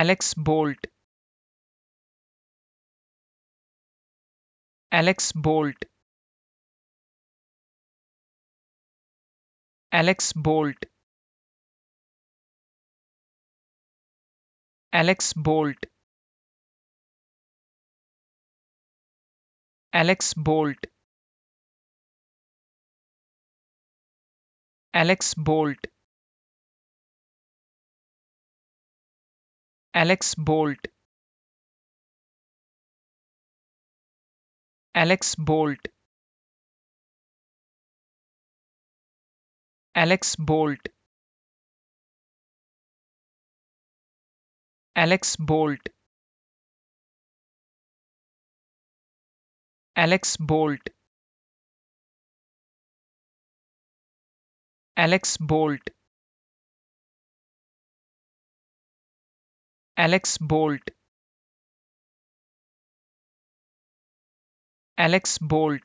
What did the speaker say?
Alex Bolt Alex Bolt Alex Bolt Alex Bolt Alex Bolt Alex Bolt Alex Bolt Alex Bolt Alex Bolt Alex Bolt Alex Bolt Alex Bolt Alex Bolt Alex Bolt